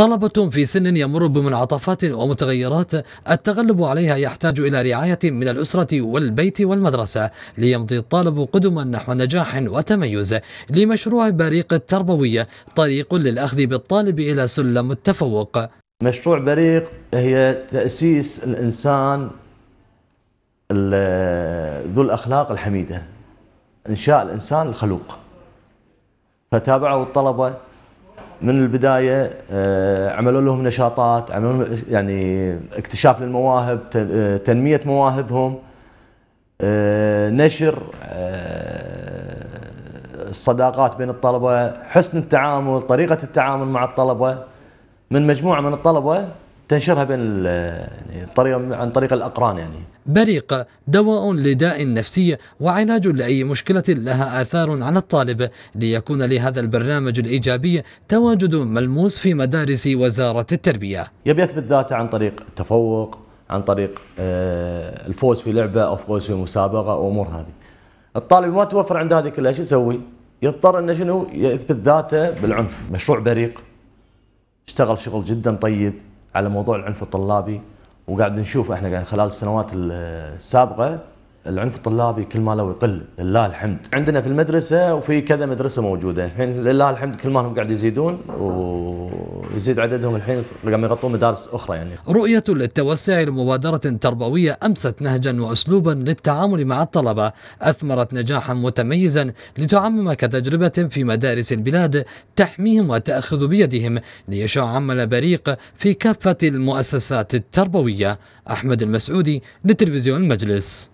طلبة في سن يمر بمنعطفات ومتغيرات التغلب عليها يحتاج إلى رعاية من الأسرة والبيت والمدرسة ليمضي الطالب قدما نحو نجاح وتميز لمشروع بريق التربوية طريق للأخذ بالطالب إلى سلم التفوق مشروع بريق هي تأسيس الإنسان ذو الأخلاق الحميدة إنشاء الإنسان الخلوق فتابعه الطلبة من البدايه آه، عملوا لهم نشاطات عملوا يعني اكتشاف للمواهب آه، تنميه مواهبهم آه، نشر الصداقات بين الطلبه حسن التعامل طريقه التعامل مع الطلبه من مجموعه من الطلبه تنشرها بين يعني عن طريق الأقران يعني بريق دواء لداء نفسي وعلاج لأي مشكلة لها آثار على الطالب ليكون لهذا البرنامج الإيجابي تواجد ملموس في مدارس وزارة التربية يبي يثبت ذاته عن طريق التفوق عن طريق آه، الفوز في لعبة أو فوز في مسابقة وامور هذه الطالب ما توفر عنده هذه كلها شو يسوي؟ يضطر انه شنو يثبت ذاته بالعنف مشروع بريق اشتغل شغل جدا طيب على موضوع العنف الطلابي وقاعد نشوف احنا خلال السنوات السابقه العنف الطلابي كل ما لو يقل لله الحمد عندنا في المدرسه وفي كذا مدرسه موجوده الحين لله الحمد كل ما هم قاعد يزيدون و ويزيد عددهم الحين قام يغطون مدارس اخرى يعني. رؤيه للتوسع لمبادره تربويه امست نهجا واسلوبا للتعامل مع الطلبه اثمرت نجاحا متميزا لتعمم كتجربه في مدارس البلاد تحميهم وتاخذ بيدهم ليشع عمل بريق في كافه المؤسسات التربويه. احمد المسعودي لتلفزيون المجلس.